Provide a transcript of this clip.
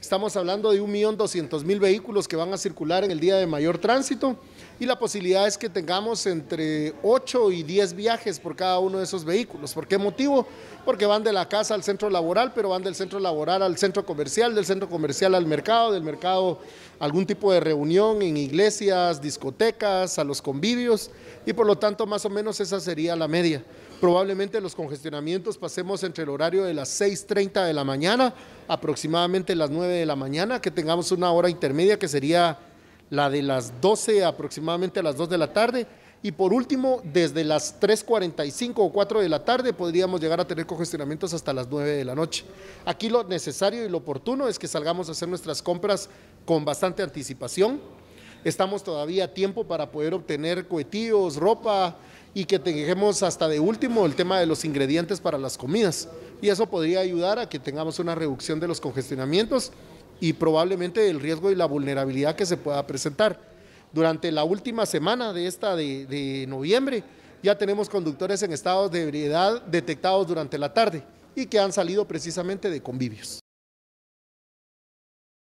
Estamos hablando de 1.200.000 vehículos que van a circular en el día de mayor tránsito y la posibilidad es que tengamos entre 8 y 10 viajes por cada uno de esos vehículos. ¿Por qué motivo? Porque van de la casa al centro laboral, pero van del centro laboral al centro comercial, del centro comercial al mercado, del mercado algún tipo de reunión en iglesias, discotecas, a los convivios y por lo tanto más o menos esa sería la media. Probablemente los congestionamientos pasemos entre el horario de las 6.30 de la mañana, aproximadamente las 9 de la mañana, que tengamos una hora intermedia que sería la de las 12 aproximadamente a las 2 de la tarde. Y por último, desde las 3.45 o 4 de la tarde podríamos llegar a tener congestionamientos hasta las 9 de la noche. Aquí lo necesario y lo oportuno es que salgamos a hacer nuestras compras con bastante anticipación. Estamos todavía a tiempo para poder obtener cohetillos, ropa, y que tengamos hasta de último el tema de los ingredientes para las comidas. Y eso podría ayudar a que tengamos una reducción de los congestionamientos y probablemente el riesgo y la vulnerabilidad que se pueda presentar. Durante la última semana de esta de, noviembre ya tenemos conductores en estado de ebriedad detectados durante la tarde y que han salido precisamente de convivios.